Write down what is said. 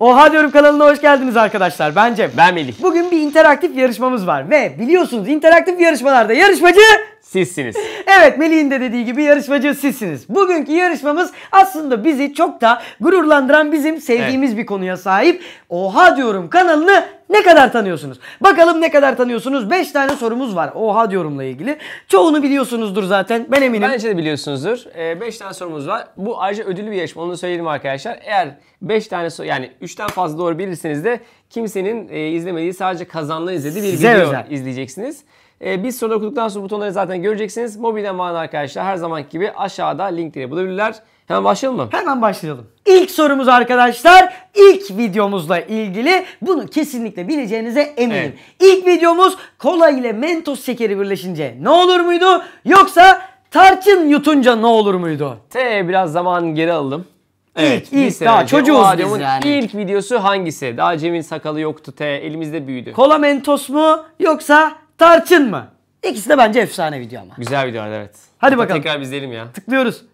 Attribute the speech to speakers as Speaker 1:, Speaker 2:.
Speaker 1: Oha diyorum kanalına hoş geldiniz arkadaşlar. Bence Ben Melih. Bugün bir interaktif yarışmamız var ve biliyorsunuz interaktif yarışmalarda yarışmacı sizsiniz. Evet Melih'in de dediği gibi yarışmacı sizsiniz. Bugünkü yarışmamız aslında bizi çok da gururlandıran bizim sevdiğimiz evet. bir konuya sahip. Oha diyorum kanalını ne kadar tanıyorsunuz? Bakalım ne kadar tanıyorsunuz? 5 tane sorumuz var. Oha diyorumla ilgili. Çoğunu biliyorsunuzdur zaten. Ben eminim. Bence de biliyorsunuzdur. 5
Speaker 2: ee, tane sorumuz var. Bu ayrıca ödüllü bir yarışma. Onu da söyleyelim arkadaşlar. Eğer 5 tane soru yani 3'ten fazla doğru bilirseniz de kimsenin e, izlemediği sadece kazanlı izlediği bir Size video özel. izleyeceksiniz. Ee, biz soru okuduktan sonra butonları zaten göreceksiniz. Mobilden bana arkadaşlar her zamanki gibi aşağıda linkleri bulabilirler. Hemen başlayalım mı? Hemen başlayalım. İlk sorumuz arkadaşlar ilk
Speaker 1: videomuzla ilgili bunu kesinlikle bileceğinize eminim. Evet. İlk videomuz kola ile mentos şekeri birleşince ne olur muydu yoksa tarçın yutunca ne olur muydu?
Speaker 2: T biraz zaman geri aldım. Evet, ilk, ilk daha önce. çocuğuz biz yani. ilk videosu hangisi? Daha Cem'in sakalı yoktu T elimizde büyüdü. Kola mentos mu yoksa
Speaker 3: tarçın mı?
Speaker 2: İkisi de bence efsane video ama.
Speaker 3: Güzel videolar evet. Hadi Hatta bakalım. Tekrar izleyelim ya.
Speaker 2: Tıklıyoruz.